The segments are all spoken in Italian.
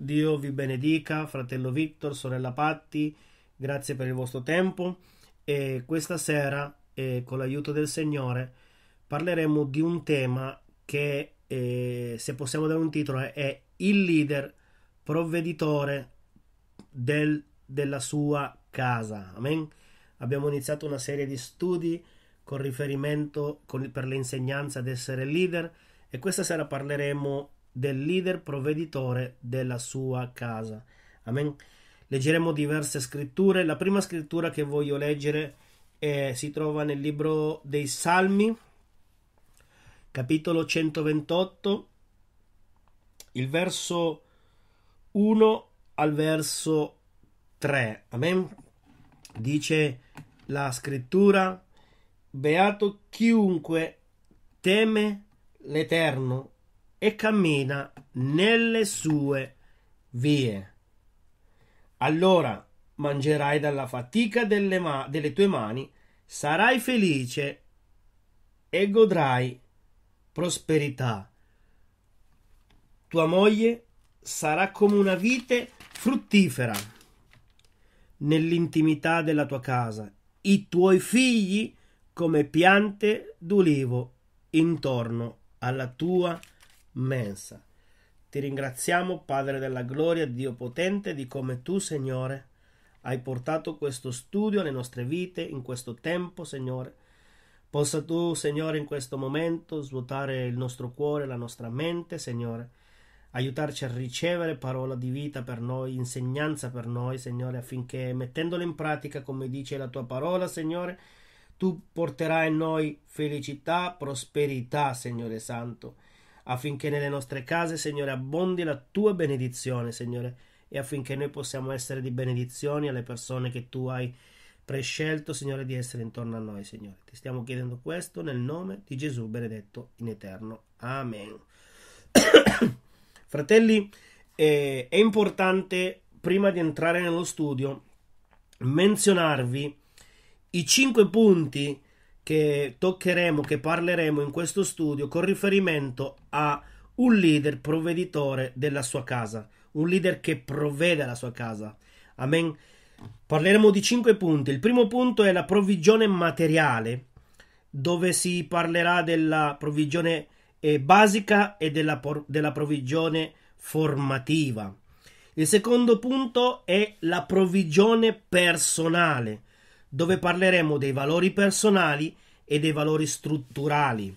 Dio vi benedica, fratello Victor, sorella Patti, grazie per il vostro tempo e questa sera, eh, con l'aiuto del Signore, parleremo di un tema che, eh, se possiamo dare un titolo, è il leader provveditore del, della sua casa. Amen. Abbiamo iniziato una serie di studi con riferimento con, per l'insegnanza ad essere leader e questa sera parleremo del leader provveditore della sua casa. Amen. Leggeremo diverse scritture. La prima scrittura che voglio leggere eh, si trova nel libro dei Salmi, capitolo 128, il verso 1 al verso 3. Amen. Dice la scrittura, beato chiunque teme l'Eterno e cammina nelle sue vie. Allora mangerai dalla fatica delle, ma- delle tue mani, sarai felice e godrai prosperità. Tua moglie sarà come una vite fruttifera nell'intimità della tua casa, i tuoi figli come piante d'olivo intorno alla tua casa mensa. Ti ringraziamo, Padre della gloria, Dio potente, di come tu, Signore, hai portato questo studio alle nostre vite in questo tempo, Signore. Possa tu, Signore, in questo momento svuotare il nostro cuore, la nostra mente, Signore. Aiutarci a ricevere parola di vita per noi, insegnanza per noi, Signore, affinché mettendola in pratica, come dice la tua parola, Signore, tu porterai in noi felicità, prosperità, Signore Santo affinché nelle nostre case, Signore, abbondi la tua benedizione, Signore, e affinché noi possiamo essere di benedizione alle persone che tu hai prescelto, Signore, di essere intorno a noi, Signore. Ti stiamo chiedendo questo nel nome di Gesù benedetto in eterno. Amen. Fratelli, eh, è importante, prima di entrare nello studio, menzionarvi i cinque punti che toccheremo, che parleremo in questo studio con riferimento a un leader provveditore della sua casa, un leader che provvede alla sua casa. Amen. Parleremo di cinque punti. Il primo punto è la provvigione materiale, dove si parlerà della provvigione eh, basica e della, della provvigione formativa. Il secondo punto è la provvigione personale, dove parleremo dei valori personali e dei valori strutturali.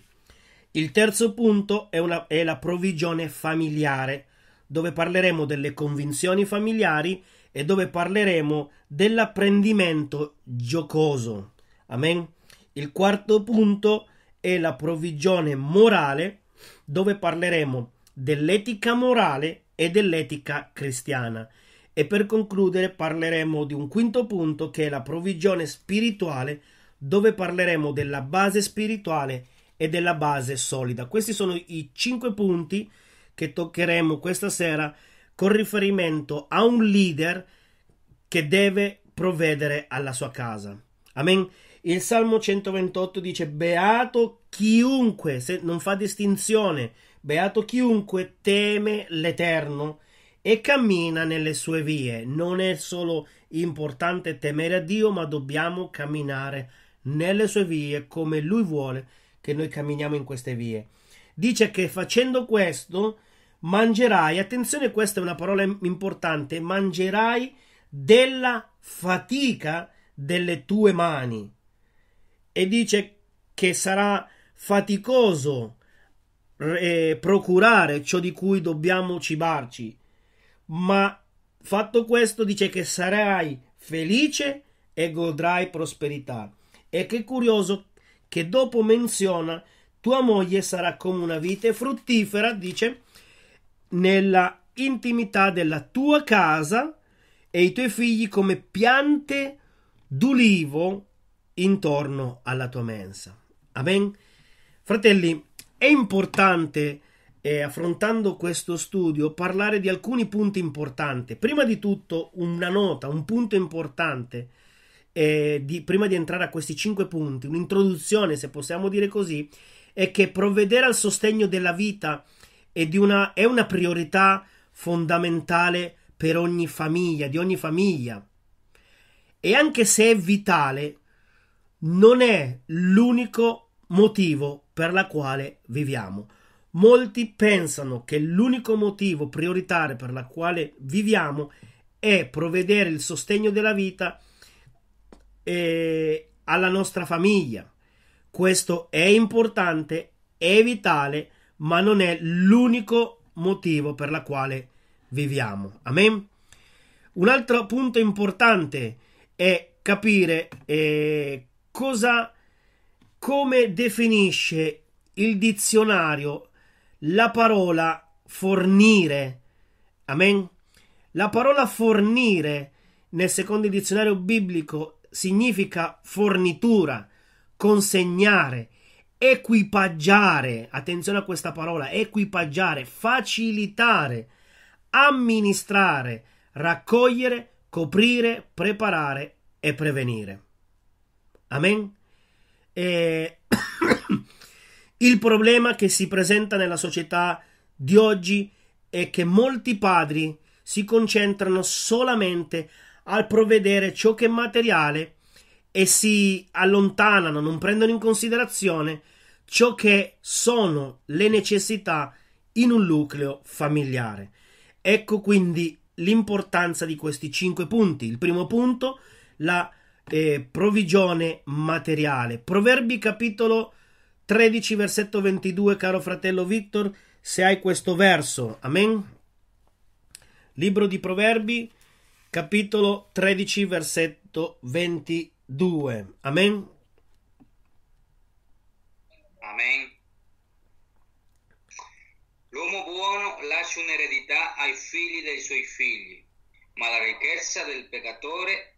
Il terzo punto è, una, è la provvigione familiare, dove parleremo delle convinzioni familiari e dove parleremo dell'apprendimento giocoso. Amen. Il quarto punto è la provvigione morale, dove parleremo dell'etica morale e dell'etica cristiana. E per concludere parleremo di un quinto punto che è la provvigione spirituale, dove parleremo della base spirituale e della base solida. Questi sono i cinque punti che toccheremo questa sera con riferimento a un leader che deve provvedere alla sua casa. Amen. Il Salmo 128 dice: Beato chiunque, se non fa distinzione, beato chiunque teme l'Eterno e cammina nelle sue vie. Non è solo importante temere a Dio, ma dobbiamo camminare nelle sue vie come Lui vuole che noi camminiamo in queste vie. Dice che facendo questo mangerai, attenzione questa è una parola importante, mangerai della fatica delle tue mani. E dice che sarà faticoso eh, procurare ciò di cui dobbiamo cibarci ma fatto questo dice che sarai felice e godrai prosperità. E che curioso che dopo menziona tua moglie sarà come una vite fruttifera, dice, nella intimità della tua casa e i tuoi figli come piante d'ulivo intorno alla tua mensa. Amen. Fratelli, è importante eh, affrontando questo studio, parlare di alcuni punti importanti. Prima di tutto, una nota, un punto importante, eh, di, prima di entrare a questi cinque punti, un'introduzione, se possiamo dire così, è che provvedere al sostegno della vita è, una, è una priorità fondamentale per ogni famiglia, di ogni famiglia. E anche se è vitale, non è l'unico motivo per la quale viviamo. Molti pensano che l'unico motivo prioritario per la quale viviamo è provvedere il sostegno della vita e eh, alla nostra famiglia. Questo è importante, è vitale, ma non è l'unico motivo per la quale viviamo. Amen. Un altro punto importante è capire eh, cosa, come definisce il dizionario la parola fornire. Amen. La parola fornire nel secondo dizionario biblico significa fornitura, consegnare, equipaggiare. Attenzione a questa parola, equipaggiare, facilitare, amministrare, raccogliere, coprire, preparare e prevenire. Amen. E... Il problema che si presenta nella società di oggi è che molti padri si concentrano solamente al provvedere ciò che è materiale e si allontanano, non prendono in considerazione ciò che sono le necessità in un nucleo familiare. Ecco quindi l'importanza di questi cinque punti. Il primo punto, la eh, provvigione materiale. Proverbi capitolo 13, versetto 22, caro fratello Victor, se hai questo verso. Amen. Libro di Proverbi, capitolo 13, versetto 22. Amen. Amen. L'uomo buono lascia un'eredità ai figli dei suoi figli, ma la ricchezza del peccatore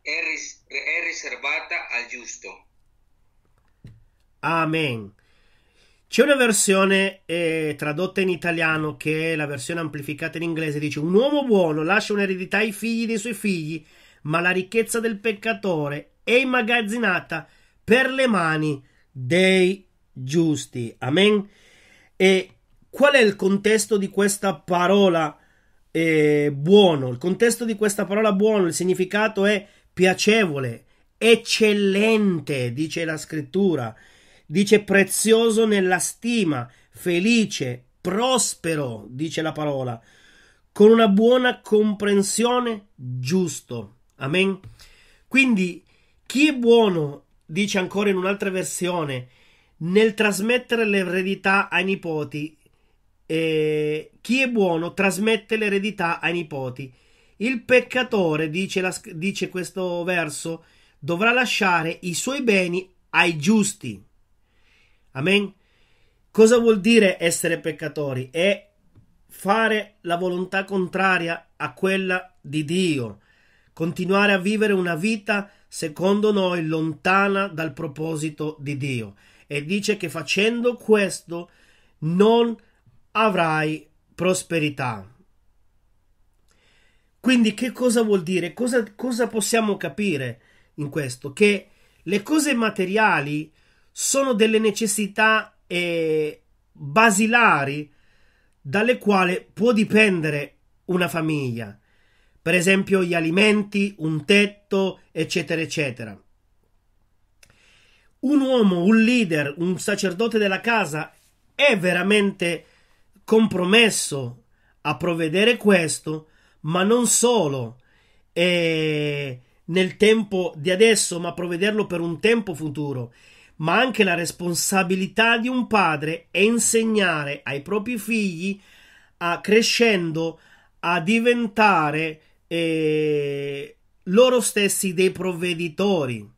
è, ris- è riservata al giusto. Amen. C'è una versione eh, tradotta in italiano che è la versione amplificata in inglese, dice un uomo buono lascia un'eredità ai figli dei suoi figli, ma la ricchezza del peccatore è immagazzinata per le mani dei giusti. Amen. E qual è il contesto di questa parola eh, buono? Il contesto di questa parola buono, il significato è piacevole, eccellente, dice la scrittura dice prezioso nella stima, felice, prospero, dice la parola, con una buona comprensione, giusto. Amen. Quindi chi è buono, dice ancora in un'altra versione, nel trasmettere l'eredità ai nipoti, eh, chi è buono trasmette l'eredità ai nipoti. Il peccatore, dice, la, dice questo verso, dovrà lasciare i suoi beni ai giusti. Amen. Cosa vuol dire essere peccatori? È fare la volontà contraria a quella di Dio, continuare a vivere una vita secondo noi lontana dal proposito di Dio. E dice che facendo questo non avrai prosperità. Quindi che cosa vuol dire? Cosa, cosa possiamo capire in questo? Che le cose materiali sono delle necessità eh, basilari dalle quali può dipendere una famiglia. Per esempio gli alimenti, un tetto, eccetera, eccetera. Un uomo, un leader, un sacerdote della casa è veramente compromesso a provvedere questo, ma non solo eh, nel tempo di adesso, ma provvederlo per un tempo futuro ma anche la responsabilità di un padre è insegnare ai propri figli a crescendo a diventare eh, loro stessi dei provveditori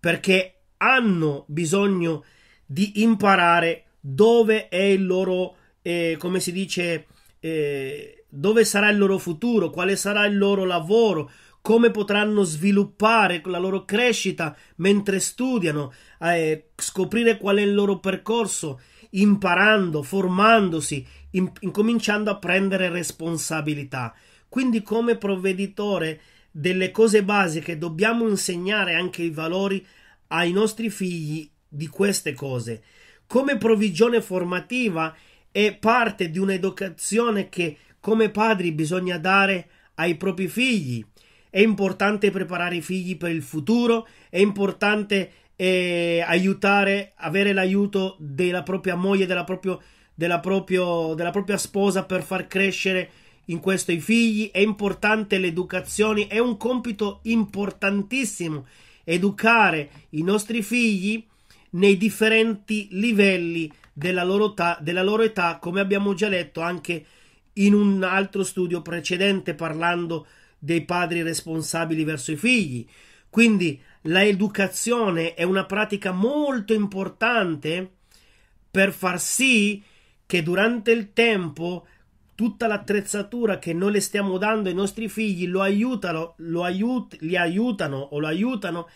perché hanno bisogno di imparare dove è il loro eh, come si dice eh, dove sarà il loro futuro quale sarà il loro lavoro come potranno sviluppare la loro crescita mentre studiano, eh, scoprire qual è il loro percorso, imparando, formandosi, in, incominciando a prendere responsabilità. Quindi come provveditore delle cose basiche dobbiamo insegnare anche i valori ai nostri figli di queste cose. Come provvigione formativa è parte di un'educazione che come padri bisogna dare ai propri figli è importante preparare i figli per il futuro, è importante eh, aiutare, avere l'aiuto della propria moglie, della, proprio, della, proprio, della propria sposa per far crescere in questo i figli, è importante l'educazione, è un compito importantissimo educare i nostri figli nei differenti livelli della loro, ta- della loro età, come abbiamo già letto anche in un altro studio precedente parlando di dei padri responsabili verso i figli. Quindi l'educazione è una pratica molto importante per far sì che durante il tempo tutta l'attrezzatura che noi le stiamo dando ai nostri figli lo aiutano, lo aiut- li aiutano o lo aiutano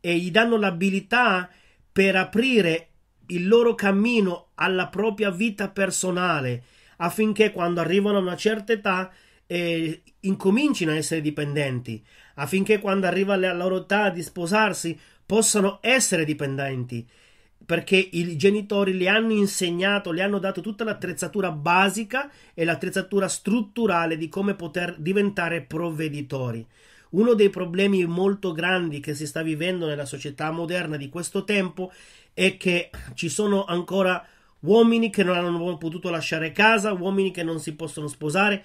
e gli danno l'abilità per aprire il loro cammino alla propria vita personale affinché quando arrivano a una certa età eh, incomincino a essere dipendenti, affinché quando arriva la loro età di sposarsi possano essere dipendenti, perché i genitori le hanno insegnato, le hanno dato tutta l'attrezzatura basica e l'attrezzatura strutturale di come poter diventare provveditori. Uno dei problemi molto grandi che si sta vivendo nella società moderna di questo tempo è che ci sono ancora uomini che non hanno potuto lasciare casa, uomini che non si possono sposare,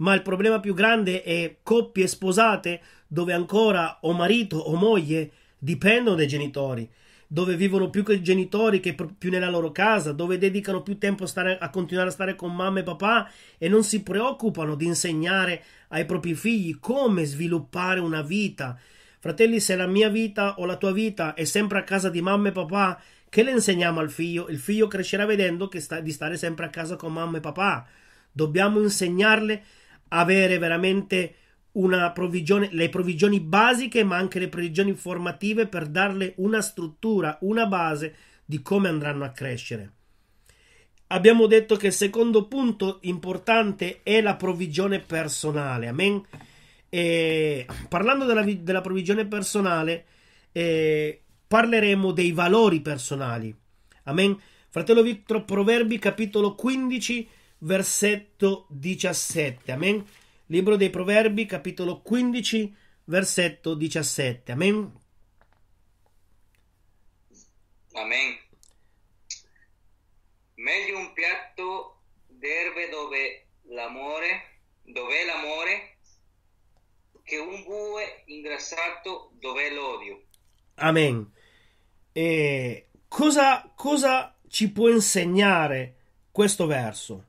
ma il problema più grande è coppie sposate dove ancora o marito o moglie dipendono dai genitori, dove vivono più che i genitori che più nella loro casa, dove dedicano più tempo a, stare, a continuare a stare con mamma e papà e non si preoccupano di insegnare ai propri figli come sviluppare una vita. Fratelli, se la mia vita o la tua vita è sempre a casa di mamma e papà, che le insegniamo al figlio? Il figlio crescerà vedendo sta, di stare sempre a casa con mamma e papà. Dobbiamo insegnarle avere veramente una provvigione, le provvigioni basiche, ma anche le previsioni formative per darle una struttura, una base di come andranno a crescere. Abbiamo detto che il secondo punto importante è la provvigione personale. Amen. E parlando della, della provvigione personale, eh, parleremo dei valori personali. Amen. Fratello Vittorio, Proverbi capitolo 15 versetto 17. Amen. Libro dei Proverbi, capitolo 15, versetto 17. Amen. Amen. Meglio un piatto d'erbe dove l'amore, dove l'amore, che un bue ingrassato dove l'odio. Amen. Eh, cosa, cosa ci può insegnare questo verso?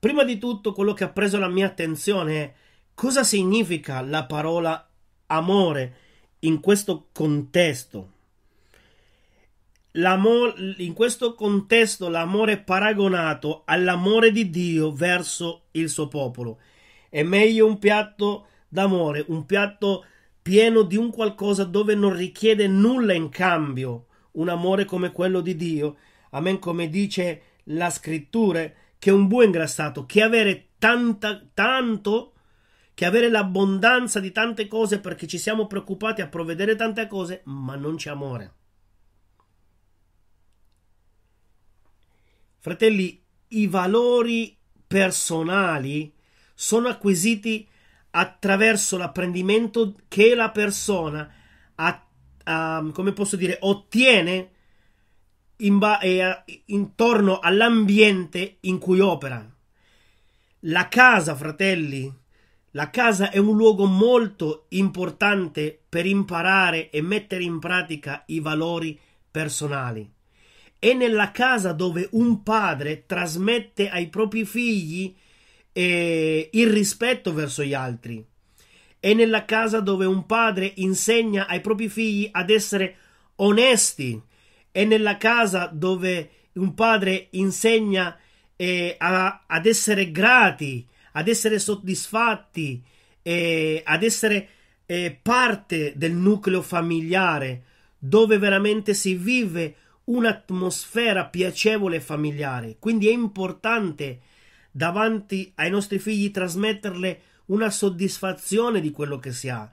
Prima di tutto, quello che ha preso la mia attenzione è cosa significa la parola amore in questo contesto. in questo contesto l'amore è paragonato all'amore di Dio verso il suo popolo. È meglio un piatto d'amore, un piatto pieno di un qualcosa dove non richiede nulla in cambio, un amore come quello di Dio. Amen, come dice la scrittura che un buon ingrassato, che avere tanta, tanto, che avere l'abbondanza di tante cose perché ci siamo preoccupati a provvedere tante cose, ma non c'è amore. Fratelli, i valori personali sono acquisiti attraverso l'apprendimento che la persona, a, a, come posso dire, ottiene in ba- eh, intorno all'ambiente in cui opera. La casa, fratelli, la casa è un luogo molto importante per imparare e mettere in pratica i valori personali. È nella casa dove un padre trasmette ai propri figli eh, il rispetto verso gli altri. È nella casa dove un padre insegna ai propri figli ad essere onesti, è nella casa dove un padre insegna eh, a, ad essere grati, ad essere soddisfatti, eh, ad essere eh, parte del nucleo familiare, dove veramente si vive un'atmosfera piacevole e familiare. Quindi è importante davanti ai nostri figli trasmetterle una soddisfazione di quello che si ha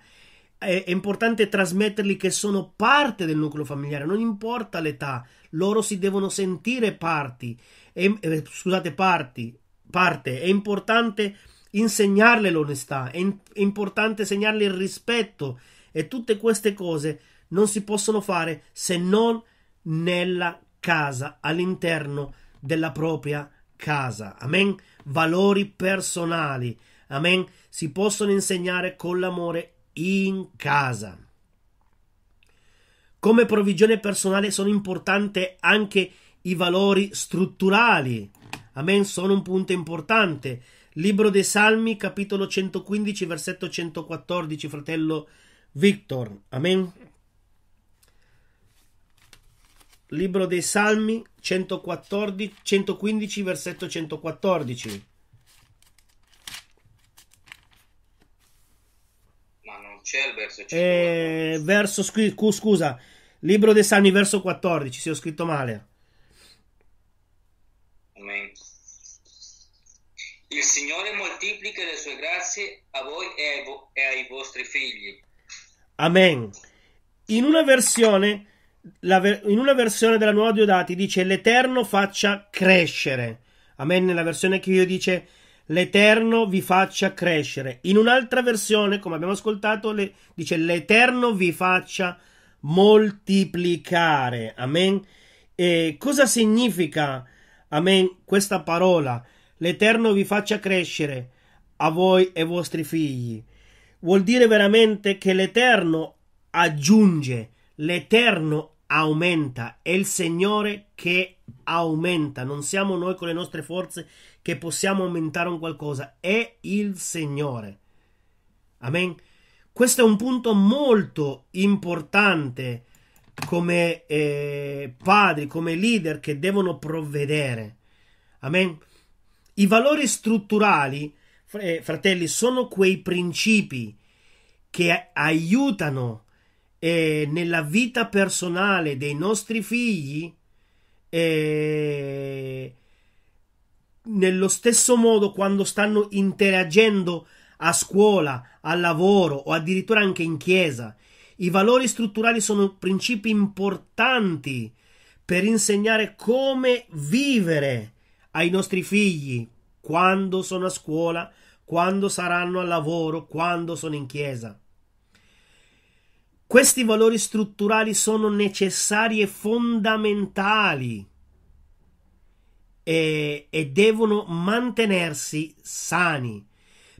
è, importante trasmettergli che sono parte del nucleo familiare, non importa l'età, loro si devono sentire parti, e, eh, scusate, parti, parte, è importante insegnarle l'onestà, è, in, è importante insegnarle il rispetto e tutte queste cose non si possono fare se non nella casa, all'interno della propria casa. Amen. Valori personali. Amen. Si possono insegnare con l'amore in casa. Come provvigione personale sono importanti anche i valori strutturali. Amen, sono un punto importante. Libro dei Salmi, capitolo 115, versetto 114, fratello Victor. Amen. Libro dei Salmi, 114, 115, versetto 114. c'è il verso 5. Eh, verso, scusa, libro dei Salmi, verso 14. Se ho scritto male. Amen. Il Signore moltiplica le sue grazie a voi e ai, vo- e ai vostri figli. Amen. In una versione. Ver- in una versione della nuova Diodati dice l'Eterno faccia crescere. Amen. Nella versione che io dice l'Eterno vi faccia crescere. In un'altra versione, come abbiamo ascoltato, le, dice l'Eterno vi faccia moltiplicare. Amen. E cosa significa, amen, questa parola? L'Eterno vi faccia crescere a voi e ai vostri figli. Vuol dire veramente che l'Eterno aggiunge, l'Eterno aumenta, è il Signore che aumenta, non siamo noi con le nostre forze che possiamo aumentare un qualcosa, è il Signore. Amen. Questo è un punto molto importante come eh, padri, come leader che devono provvedere. Amen. I valori strutturali, eh, fratelli, sono quei principi che aiutano eh, nella vita personale dei nostri figli eh, nello stesso modo quando stanno interagendo a scuola, al lavoro o addirittura anche in chiesa. I valori strutturali sono principi importanti per insegnare come vivere ai nostri figli quando sono a scuola, quando saranno al lavoro, quando sono in chiesa. Questi valori strutturali sono necessari e fondamentali e, e devono mantenersi sani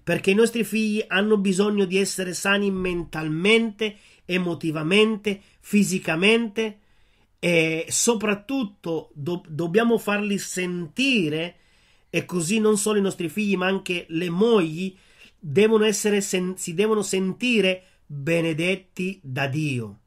perché i nostri figli hanno bisogno di essere sani mentalmente, emotivamente, fisicamente e soprattutto do- dobbiamo farli sentire e così non solo i nostri figli ma anche le mogli devono sen- si devono sentire benedetti da Dio.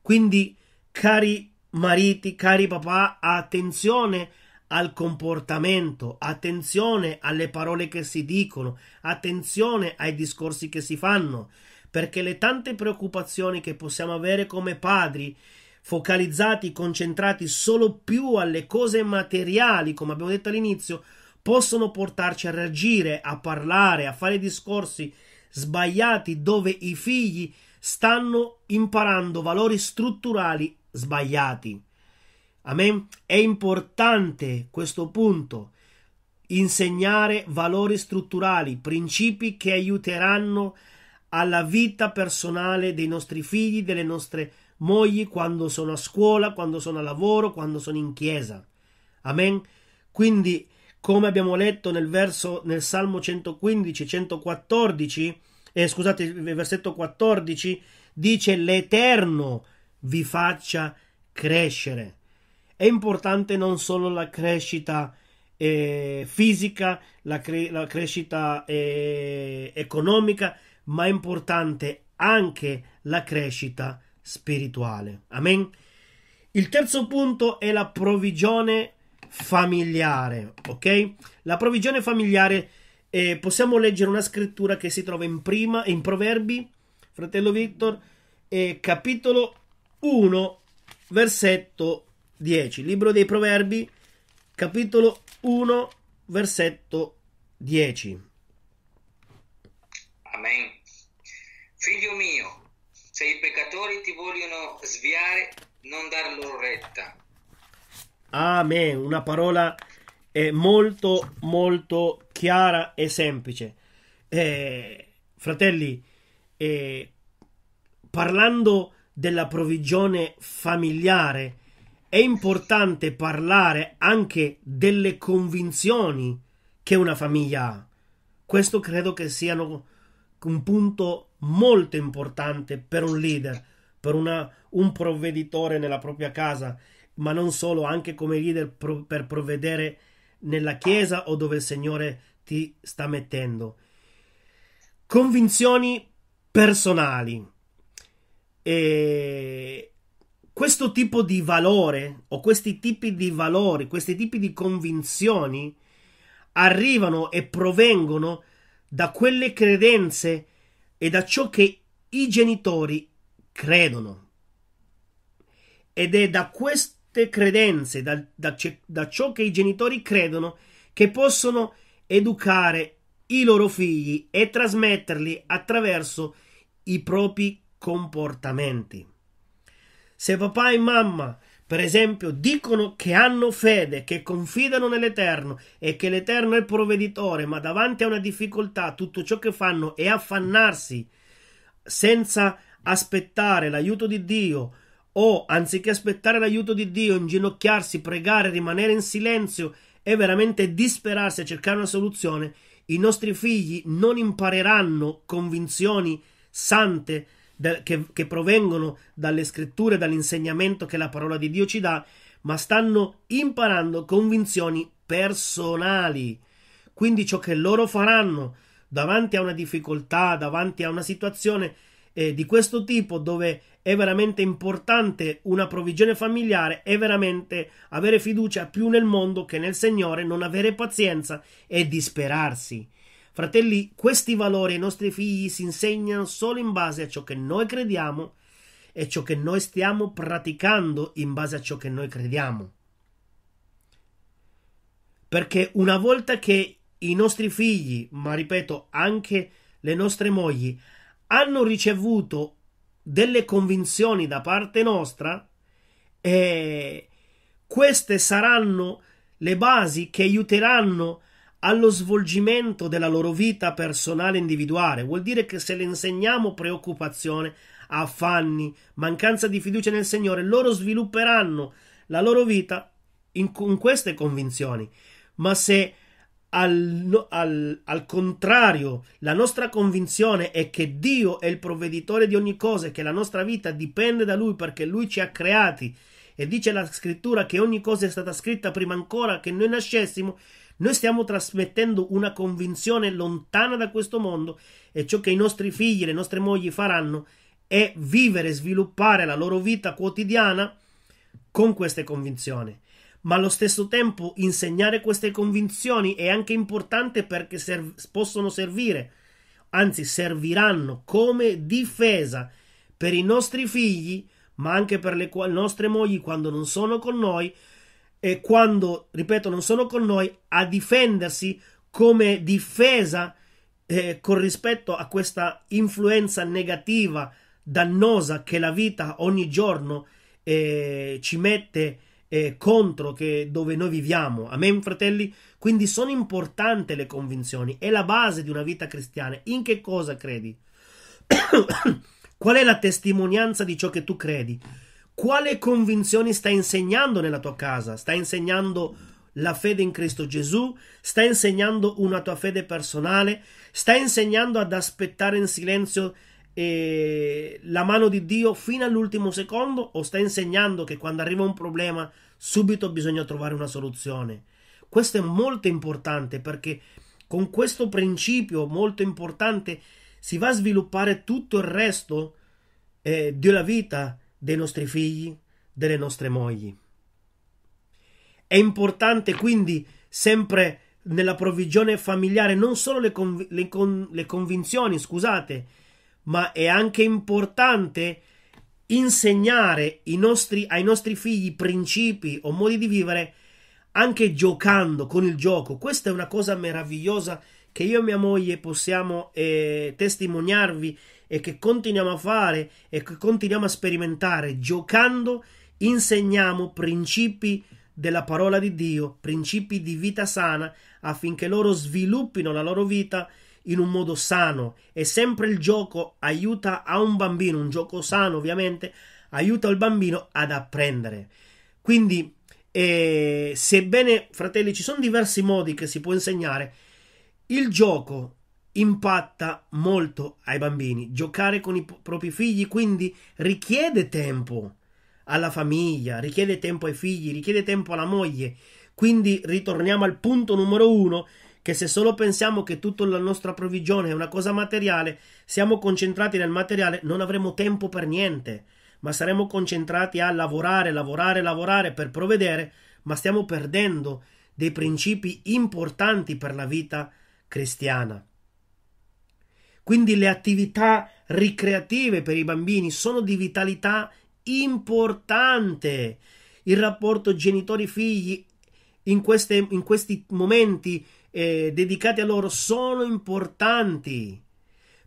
Quindi cari mariti, cari papà, attenzione al comportamento, attenzione alle parole che si dicono, attenzione ai discorsi che si fanno, perché le tante preoccupazioni che possiamo avere come padri, focalizzati, concentrati solo più alle cose materiali, come abbiamo detto all'inizio, possono portarci a reagire, a parlare, a fare discorsi sbagliati dove i figli stanno imparando valori strutturali sbagliati. Amen. È importante questo punto insegnare valori strutturali, principi che aiuteranno alla vita personale dei nostri figli, delle nostre mogli quando sono a scuola, quando sono a lavoro, quando sono in chiesa. Amen. Quindi, come abbiamo letto nel verso nel Salmo 115 114, eh, scusate, versetto 14 dice l'Eterno vi faccia crescere. È importante non solo la crescita eh, fisica, la, cre- la crescita eh, economica, ma è importante anche la crescita spirituale. Amen. Il terzo punto è la provvigione familiare, ok? La provvigione familiare eh, possiamo leggere una scrittura che si trova in prima in Proverbi, fratello Victor, eh, capitolo 1, versetto 10. Libro dei Proverbi, capitolo 1, versetto 10. Amen. Figlio mio, se i peccatori ti vogliono sviare, non dar loro retta. Amen. Una parola eh, molto, molto chiara e semplice. Eh, fratelli, eh, parlando della provvigione familiare è importante parlare anche delle convinzioni che una famiglia ha. Questo credo che sia un punto molto importante per un leader, per una, un provveditore nella propria casa, ma non solo, anche come leader pro, per provvedere nella chiesa o dove il Signore ti sta mettendo. Convinzioni personali. E questo tipo di valore o questi tipi di valori, questi tipi di convinzioni arrivano e provengono da quelle credenze e da ciò che i genitori credono. Ed è da queste credenze, da, da, da ciò che i genitori credono, che possono educare i loro figli e trasmetterli attraverso i propri comportamenti. Se papà e mamma, per esempio, dicono che hanno fede, che confidano nell'Eterno e che l'Eterno è provveditore, ma davanti a una difficoltà tutto ciò che fanno è affannarsi senza aspettare l'aiuto di Dio o anziché aspettare l'aiuto di Dio, inginocchiarsi, pregare, rimanere in silenzio e veramente disperarsi a cercare una soluzione, i nostri figli non impareranno convinzioni sante da, che, che provengono dalle scritture, dall'insegnamento che la parola di Dio ci dà, ma stanno imparando convinzioni personali. Quindi ciò che loro faranno davanti a una difficoltà, davanti a una situazione eh, di questo tipo dove è veramente importante una provvigione familiare, è veramente avere fiducia più nel mondo che nel Signore, non avere pazienza e disperarsi. Fratelli, questi valori ai nostri figli si insegnano solo in base a ciò che noi crediamo e ciò che noi stiamo praticando in base a ciò che noi crediamo. Perché una volta che i nostri figli, ma ripeto anche le nostre mogli, hanno ricevuto delle convinzioni da parte nostra, eh, queste saranno le basi che aiuteranno a allo svolgimento della loro vita personale individuale. Vuol dire che se le insegniamo preoccupazione, affanni, mancanza di fiducia nel Signore, loro svilupperanno la loro vita in, in queste convinzioni. Ma se al, al, al, contrario, la nostra convinzione è che Dio è il provveditore di ogni cosa e che la nostra vita dipende da Lui perché Lui ci ha creati e dice la scrittura che ogni cosa è stata scritta prima ancora che noi nascessimo, noi stiamo trasmettendo una convinzione lontana da questo mondo e ciò che i nostri figli, le nostre mogli faranno è vivere, e sviluppare la loro vita quotidiana con queste convinzioni. Ma allo stesso tempo insegnare queste convinzioni è anche importante perché serv- possono servire, anzi serviranno come difesa per i nostri figli, ma anche per le, qu- nostre mogli quando non sono con noi e quando, ripeto, non sono con noi, a difendersi come difesa eh, con rispetto a questa influenza negativa, dannosa che la vita ogni giorno eh, ci mette eh, contro che, dove noi viviamo. Amen, fratelli? Quindi sono importanti le convinzioni, è la base di una vita cristiana. In che cosa credi? Qual è la testimonianza di ciò che tu credi? quale convinzioni stai insegnando nella tua casa? Stai insegnando la fede in Cristo Gesù? Stai insegnando una tua fede personale? Stai insegnando ad aspettare in silenzio eh, la mano di Dio fino all'ultimo secondo? O stai insegnando che quando arriva un problema subito bisogna trovare una soluzione? Questo è molto importante perché con questo principio molto importante si va a sviluppare tutto il resto eh, della vita dei nostri figli, delle nostre mogli. È importante quindi sempre nella provvigione familiare non solo le, conv le, con le convinzioni, scusate, ma è anche importante insegnare nostri, ai nostri figli principi o modi di vivere anche giocando con il gioco. Questa è una cosa meravigliosa che io e mia moglie possiamo eh, testimoniarvi e che continuiamo a fare e che continuiamo a sperimentare giocando, insegniamo principi della parola di Dio, principi di vita sana affinché loro sviluppino la loro vita in un modo sano e sempre il gioco aiuta a un bambino, un gioco sano ovviamente, aiuta il bambino ad apprendere. Quindi, eh, sebbene fratelli ci sono diversi modi che si può insegnare, il gioco impatta molto ai bambini. Giocare con i propri figli quindi richiede tempo alla famiglia, richiede tempo ai figli, richiede tempo alla moglie. Quindi ritorniamo al punto numero uno, che se solo pensiamo che tutta la nostra provvigione è una cosa materiale, siamo concentrati nel materiale, non avremo tempo per niente, ma saremo concentrati a lavorare, lavorare, lavorare per provvedere, ma stiamo perdendo dei principi importanti per la vita cristiana. Quindi le attività ricreative per i bambini sono di vitalità importante. Il rapporto genitori-figli in, queste, in questi momenti eh, dedicati a loro sono importanti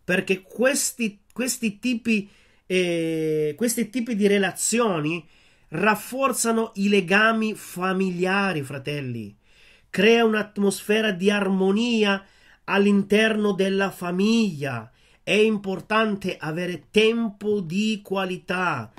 perché questi, questi, tipi, eh, questi tipi di relazioni rafforzano i legami familiari, fratelli, crea un'atmosfera di armonia all'interno della famiglia. È importante avere tempo di qualità.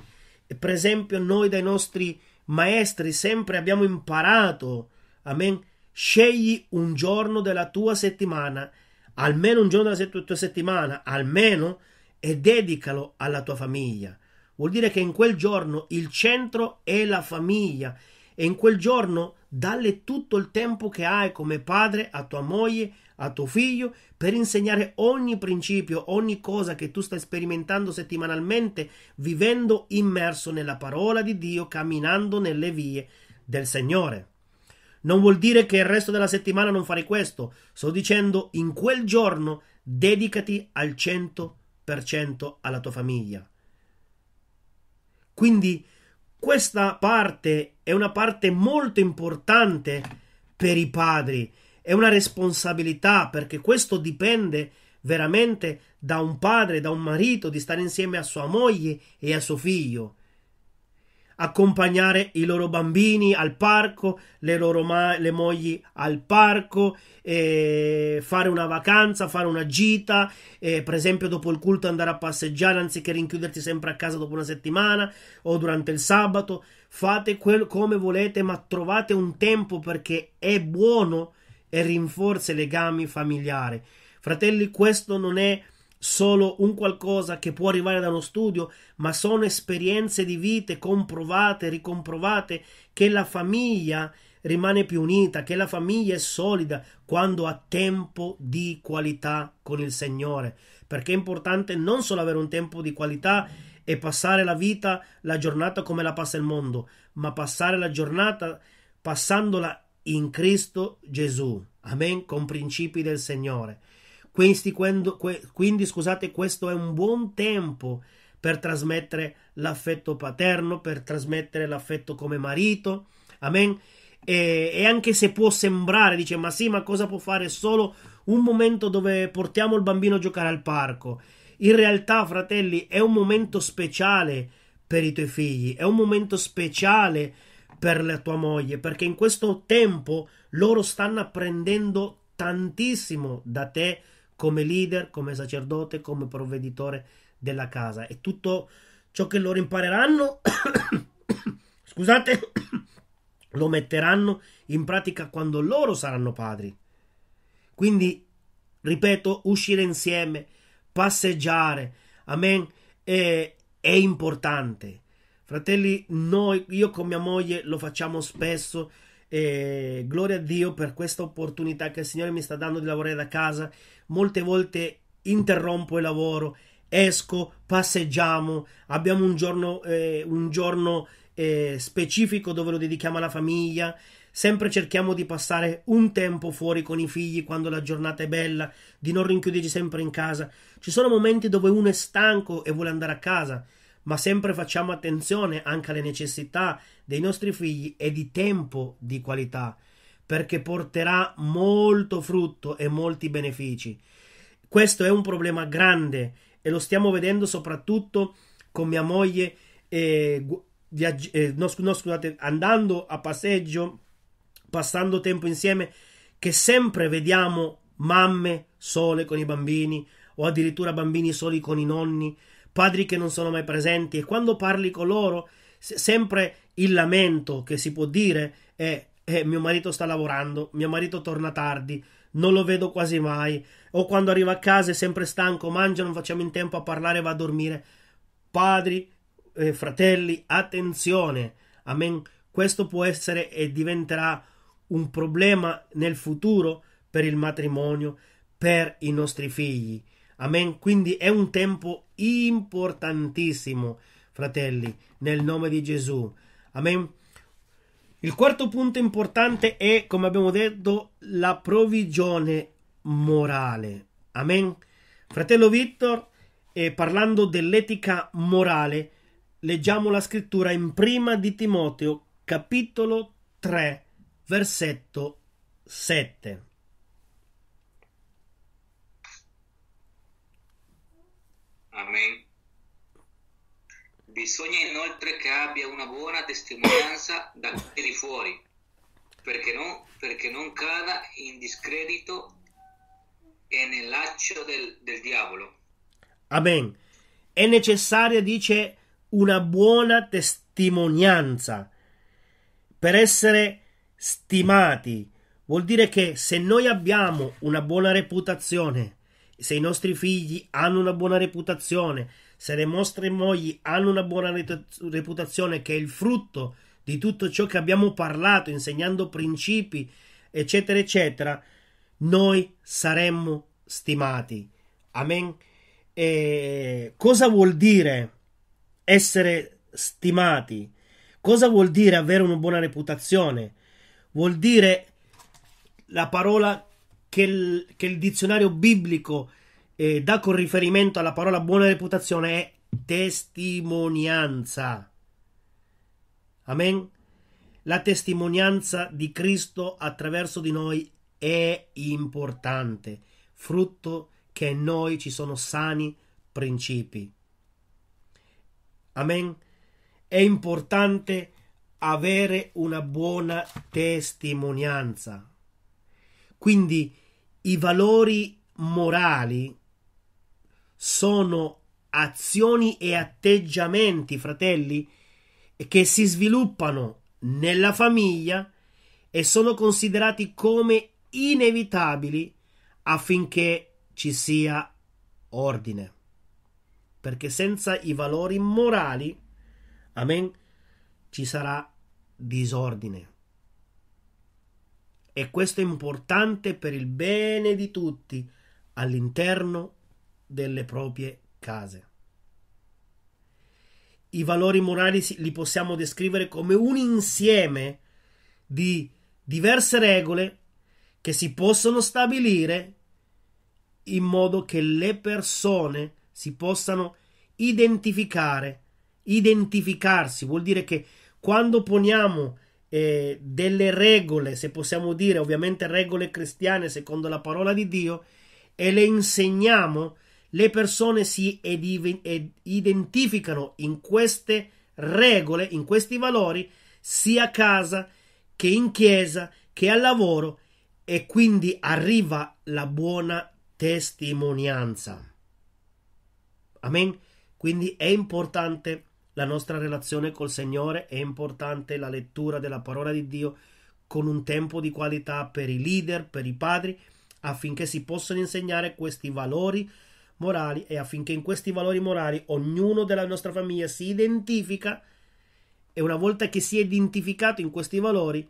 Per esempio, noi dai nostri maestri sempre abbiamo imparato, amen, scegli un giorno della tua settimana, almeno un giorno della tua settimana, almeno, e dedicalo alla tua famiglia. Vuol dire che in quel giorno il centro è la famiglia e in quel giorno dalle tutto il tempo che hai come padre a tua moglie, a tuo figlio per insegnare ogni principio, ogni cosa che tu stai sperimentando settimanalmente, vivendo immerso nella parola di Dio, camminando nelle vie del Signore. Non vuol dire che il resto della settimana non fare questo, sto dicendo in quel giorno dedicati al 100% alla tua famiglia. Quindi questa parte è una parte molto importante per i padri è una responsabilità perché questo dipende veramente da un padre, da un marito, di stare insieme a sua moglie e a suo figlio. Accompagnare i loro bambini al parco, le loro ma- le mogli al parco, eh, fare una vacanza, fare una gita, eh, per esempio dopo il culto andare a passeggiare anziché rinchiuderti sempre a casa dopo una settimana o durante il sabato. Fate quel come volete, ma trovate un tempo perché è buono e rinforza i legami familiari. Fratelli, questo non è solo un qualcosa che può arrivare da uno studio, ma sono esperienze di vite comprovate, ricomprovate, che la famiglia rimane più unita, che la famiglia è solida quando ha tempo di qualità con il Signore. Perché è importante non solo avere un tempo di qualità e passare la vita, la giornata come la passa il mondo, ma passare la giornata passandola in Cristo Gesù. Amen, con principi del Signore. Quindi, quando, quindi scusate, questo è un buon tempo per trasmettere l'affetto paterno, per trasmettere l'affetto come marito. Amen. E, e, anche se può sembrare, dice, ma sì, ma cosa può fare solo un momento dove portiamo il bambino a giocare al parco? In realtà, fratelli, è un momento speciale per i tuoi figli, è un momento speciale per per la tua moglie, perché in questo tempo loro stanno apprendendo tantissimo da te come leader, come sacerdote, come provveditore della casa e tutto ciò che loro impareranno, scusate, lo metteranno in pratica quando loro saranno padri. Quindi, ripeto, uscire insieme, passeggiare, amen, è, è importante Fratelli, noi, io con mia moglie lo facciamo spesso e gloria a Dio per questa opportunità che il Signore mi sta dando di lavorare da casa. Molte volte interrompo il lavoro, esco, passeggiamo, abbiamo un giorno, eh, un giorno eh, specifico dove lo dedichiamo alla famiglia. Sempre cerchiamo di passare un tempo fuori con i figli quando la giornata è bella, di non rinchiuderci sempre in casa. Ci sono momenti dove uno è stanco e vuole andare a casa ma sempre facciamo attenzione anche alle necessità dei nostri figli e di tempo di qualità, perché porterà molto frutto e molti benefici. Questo è un problema grande e lo stiamo vedendo soprattutto con mia moglie, eh, viaggi- eh, no, no, scusate, andando a passeggio, passando tempo insieme, che sempre vediamo mamme sole con i bambini o addirittura bambini soli con i nonni padri che non sono mai presenti e quando parli con loro sempre il lamento che si può dire è eh, mio marito sta lavorando, mio marito torna tardi, non lo vedo quasi mai, o quando arriva a casa è sempre stanco, mangia, non facciamo in tempo a parlare, va a dormire. Padri, eh, fratelli, attenzione, amen. Questo può essere e diventerà un problema nel futuro per il matrimonio, per i nostri figli. Amen. Quindi è un tempo importantissimo, fratelli, nel nome di Gesù. Amen. Il quarto punto importante è, come abbiamo detto, la provvigione morale. Amen. Fratello Vittor, eh, parlando dell'etica morale, leggiamo la scrittura in prima di Timoteo, capitolo 3, versetto 7. Amen. Bisogna inoltre che abbia una buona testimonianza da quelli fuori, perché, no, perché non cada in discredito e nel laccio del, del diavolo. Amen. È necessaria, dice, una buona testimonianza per essere stimati. Vuol dire che se noi abbiamo una buona reputazione, se i nostri figli hanno una buona reputazione, se le nostre mogli hanno una buona reputazione che è il frutto di tutto ciò che abbiamo parlato, insegnando principi, eccetera, eccetera, noi saremmo stimati. Amen. E cosa vuol dire essere stimati? Cosa vuol dire avere una buona reputazione? Vuol dire la parola che il, che il dizionario biblico eh, dà con riferimento alla parola buona reputazione è testimonianza. Amen. La testimonianza di Cristo attraverso di noi è importante, frutto che in noi ci sono sani principi. Amen. È importante avere una buona testimonianza. Quindi i valori morali sono azioni e atteggiamenti, fratelli, che si sviluppano nella famiglia e sono considerati come inevitabili affinché ci sia ordine. Perché senza i valori morali, amen, ci sarà disordine e questo è importante per il bene di tutti all'interno delle proprie case. I valori morali li possiamo descrivere come un insieme di diverse regole che si possono stabilire in modo che le persone si possano identificare. Identificarsi vuol dire che quando poniamo eh, delle regole, se possiamo dire, ovviamente regole cristiane secondo la parola di Dio, e le insegniamo, le persone si ediv- ed identificano in queste regole, in questi valori, sia a casa che in chiesa che al lavoro e quindi arriva la buona testimonianza. Amen. Quindi è importante la nostra relazione col Signore è importante, la lettura della parola di Dio con un tempo di qualità per i leader, per i padri, affinché si possano insegnare questi valori morali e affinché in questi valori morali ognuno della nostra famiglia si identifica e una volta che si è identificato in questi valori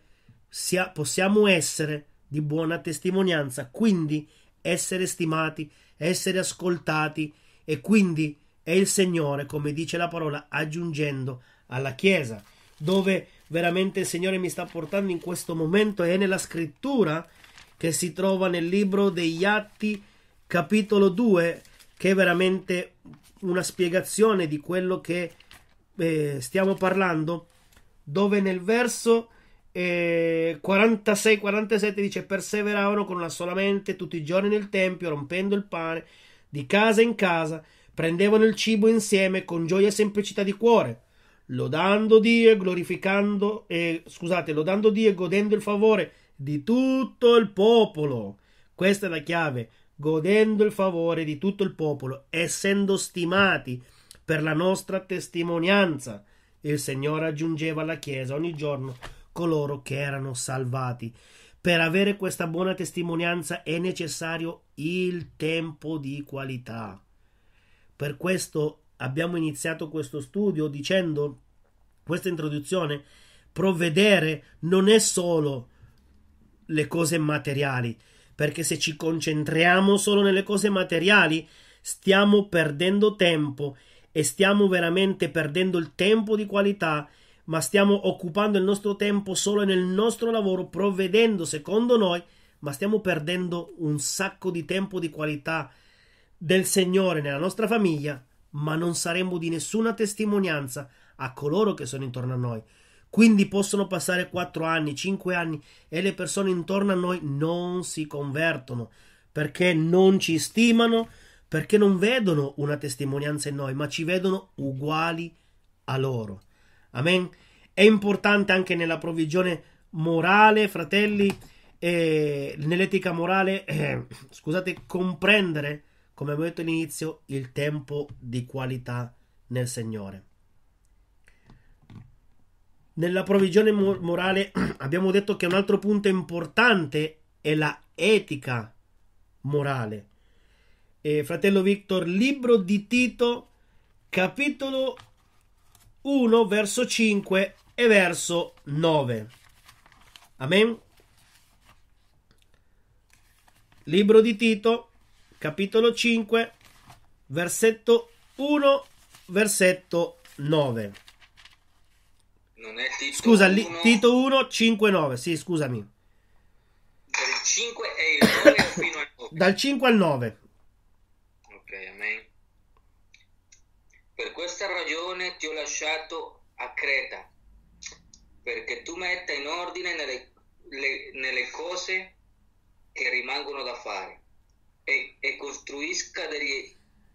sia, possiamo essere di buona testimonianza, quindi essere stimati, essere ascoltati e quindi è il Signore, come dice la parola, aggiungendo alla Chiesa, dove veramente il Signore mi sta portando in questo momento è nella scrittura che si trova nel libro degli Atti capitolo 2 che è veramente una spiegazione di quello che eh, stiamo parlando dove nel verso eh, 46-47 dice perseveravano con una sola mente tutti i giorni nel tempio rompendo il pane di casa in casa prendevano il cibo insieme con gioia e semplicità di cuore, lodando Dio e glorificando, eh, scusate, lodando Dio e godendo il favore di tutto il popolo. Questa è la chiave, godendo il favore di tutto il popolo, essendo stimati per la nostra testimonianza. Il Signore aggiungeva alla Chiesa ogni giorno coloro che erano salvati. Per avere questa buona testimonianza è necessario il tempo di qualità. Per questo abbiamo iniziato questo studio dicendo questa introduzione, provvedere non è solo le cose materiali, perché se ci concentriamo solo nelle cose materiali stiamo perdendo tempo e stiamo veramente perdendo il tempo di qualità, ma stiamo occupando il nostro tempo solo nel nostro lavoro, provvedendo secondo noi, ma stiamo perdendo un sacco di tempo di qualità del Signore nella nostra famiglia, ma non saremmo di nessuna testimonianza a coloro che sono intorno a noi. Quindi possono passare 4 anni, 5 anni e le persone intorno a noi non si convertono perché non ci stimano, perché non vedono una testimonianza in noi, ma ci vedono uguali a loro. Amen. È importante anche nella provvigione morale, fratelli, eh, nell'etica morale, eh, scusate, comprendere come abbiamo detto all'inizio, il tempo di qualità nel Signore. Nella provvigione morale abbiamo detto che un altro punto importante è la etica morale. E fratello Victor, libro di Tito, capitolo 1, verso 5 e verso 9. Amen. Libro di Tito, capitolo 5, versetto 1, versetto 9. Non è Tito Scusa, 1... Tito 1, 5, 9, sì, scusami. Dal 5 e il 9 fino al 9. Dal 5 al 9. Ok, amen. Per questa ragione ti ho lasciato a Creta, perché tu metta in ordine nelle, le, nelle cose che rimangono da fare e, e, costruisca degli,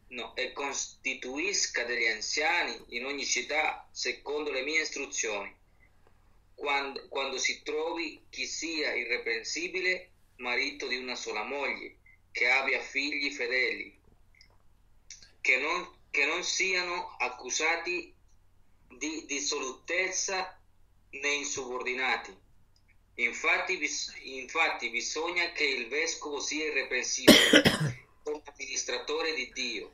no, e costituisca degli anziani in ogni città secondo le mie istruzioni, quando, quando si trovi chi sia irreprensibile, marito di una sola moglie, che abbia figli fedeli, che non, che non siano accusati di dissolutezza né insubordinati Infatti, bis- infatti bisogna che il vescovo sia irreprensibile, un amministratore di Dio,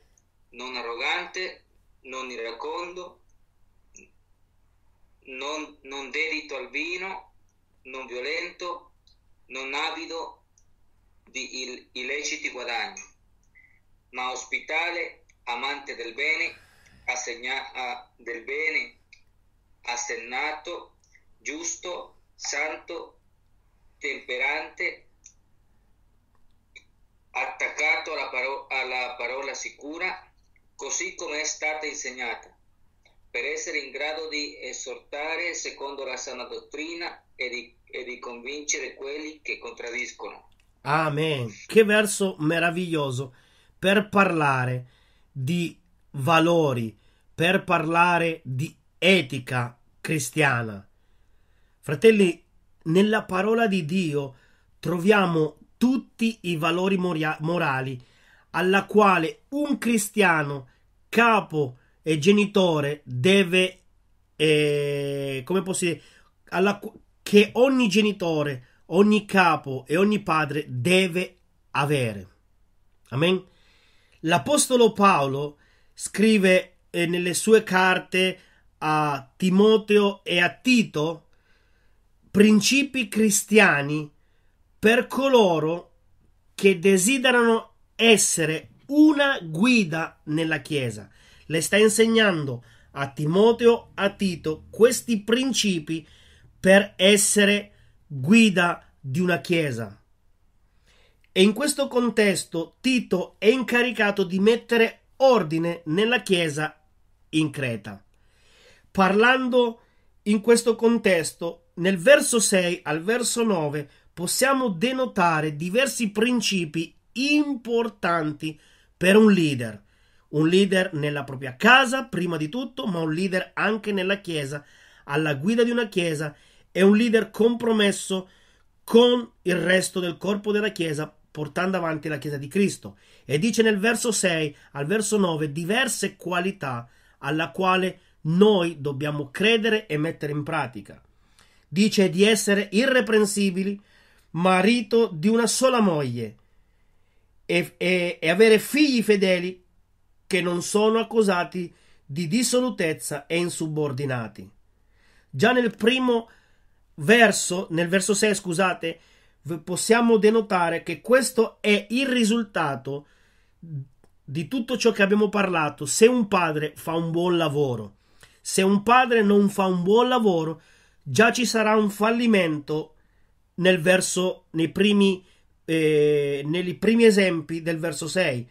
non arrogante, non iracondo, non, non dedito al vino, non violento, non avido di il- illeciti guadagni, ma ospitale, amante del bene, assegna- del bene, assennato, giusto, santo, temperante, attaccato alla, paro- alla parola sicura, così come è stata insegnata, per essere in grado di esortare secondo la sana dottrina e di, e di convincere quelli che contraddiscono. Amen. Che verso meraviglioso per parlare di valori, per parlare di etica cristiana, Fratelli, nella parola di Dio troviamo tutti i valori moria- morali alla quale un cristiano, capo e genitore deve, eh, come posso dire, alla, che ogni genitore, ogni capo e ogni padre deve avere. Amen. L'Apostolo Paolo scrive eh, nelle sue carte a Timoteo e a Tito principi cristiani per coloro che desiderano essere una guida nella Chiesa. Le sta insegnando a Timoteo, a Tito, questi principi per essere guida di una Chiesa. E in questo contesto Tito è incaricato di mettere ordine nella Chiesa in Creta. Parlando in questo contesto nel verso 6 al verso 9 possiamo denotare diversi principi importanti per un leader. Un leader nella propria casa, prima di tutto, ma un leader anche nella chiesa, alla guida di una chiesa, è un leader compromesso con il resto del corpo della chiesa, portando avanti la chiesa di Cristo. E dice nel verso 6 al verso 9 diverse qualità alla quale noi dobbiamo credere e mettere in pratica dice di essere irreprensibili, marito di una sola moglie e, e, e avere figli fedeli che non sono accusati di dissolutezza e insubordinati. Già nel primo verso, nel verso 6, scusate, possiamo denotare che questo è il risultato di tutto ciò che abbiamo parlato. Se un padre fa un buon lavoro, se un padre non fa un buon lavoro, già ci sarà un fallimento nel verso, nei primi, eh, nei primi esempi del verso 6.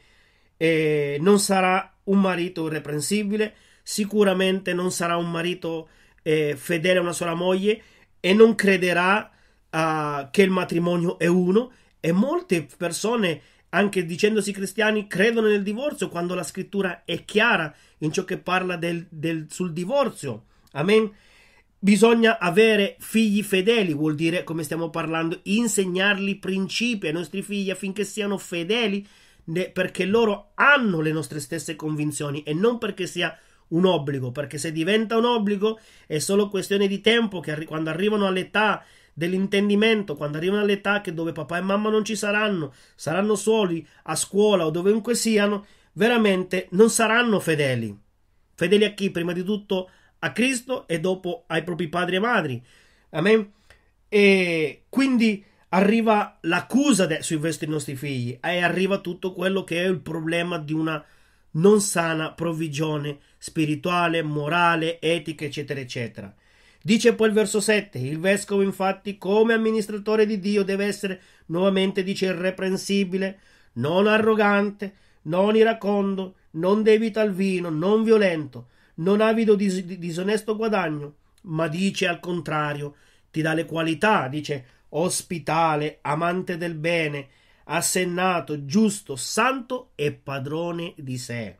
Eh, non sarà un marito irreprensibile, sicuramente non sarà un marito eh, fedele a una sola moglie e non crederà uh, che il matrimonio è uno. E molte persone, anche dicendosi cristiani, credono nel divorzio quando la scrittura è chiara in ciò che parla del, del, sul divorzio. Amen. Bisogna avere figli fedeli, vuol dire, come stiamo parlando, insegnarli principi ai nostri figli affinché siano fedeli perché loro hanno le nostre stesse convinzioni e non perché sia un obbligo, perché se diventa un obbligo è solo questione di tempo che arri- quando arrivano all'età dell'intendimento, quando arrivano all'età che dove papà e mamma non ci saranno, saranno soli a scuola o dovunque siano, veramente non saranno fedeli. Fedeli a chi? Prima di tutto a Cristo e dopo ai propri padri e madri. Amen. E quindi arriva l'accusa de- sui vostri nostri figli e arriva tutto quello che è il problema di una non sana provvigione spirituale, morale, etica, eccetera, eccetera. Dice poi il verso 7: Il vescovo, infatti, come amministratore di Dio, deve essere nuovamente, dice, irreprensibile, non arrogante, non iracondo, non debita al vino, non violento, non avido di, disonesto guadagno, ma dice al contrario, ti dà le qualità, dice ospitale, amante del bene, assennato, giusto, santo e padrone di sé.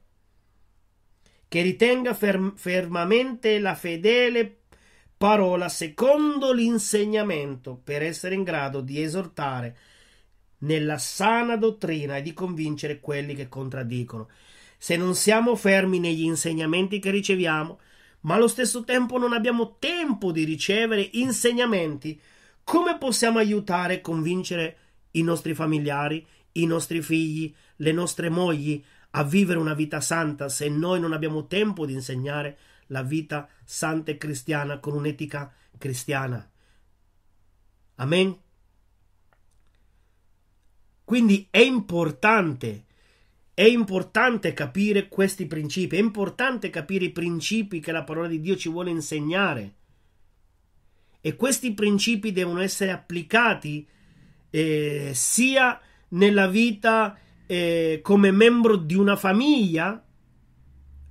Che ritenga ferm- fermamente la fedele parola secondo l'insegnamento per essere in grado di esortare nella sana dottrina e di convincere quelli che contraddicono se non siamo fermi negli insegnamenti che riceviamo, ma allo stesso tempo non abbiamo tempo di ricevere insegnamenti, come possiamo aiutare e convincere i nostri familiari, i nostri figli, le nostre mogli a vivere una vita santa se noi non abbiamo tempo di insegnare la vita santa e cristiana con un'etica cristiana? Amen. Quindi è importante è importante capire questi principi, è importante capire i principi che la parola di Dio ci vuole insegnare. E questi principi devono essere applicati eh, sia nella vita eh, come membro di una famiglia,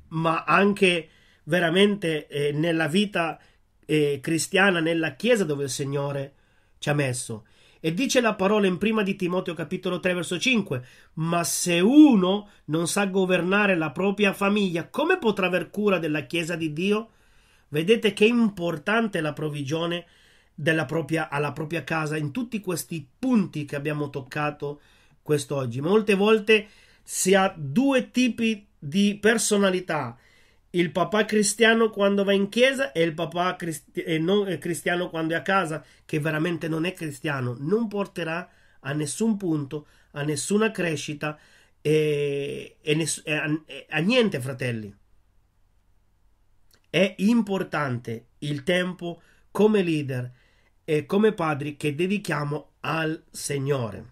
ma anche veramente eh, nella vita eh, cristiana, nella chiesa dove il Signore ci ha messo. E dice la parola in prima di Timoteo capitolo 3 verso 5, ma se uno non sa governare la propria famiglia, come potrà aver cura della Chiesa di Dio? Vedete che è importante la provvigione propria, alla propria casa in tutti questi punti che abbiamo toccato quest'oggi. Molte volte si ha due tipi di personalità il papà cristiano quando va in chiesa e il papà cristi- e non eh, cristiano quando è a casa, che veramente non è cristiano, non porterà a nessun punto, a nessuna crescita e, e, ness- e, a, e a niente, fratelli. È importante il tempo come leader e come padri che dedichiamo al Signore.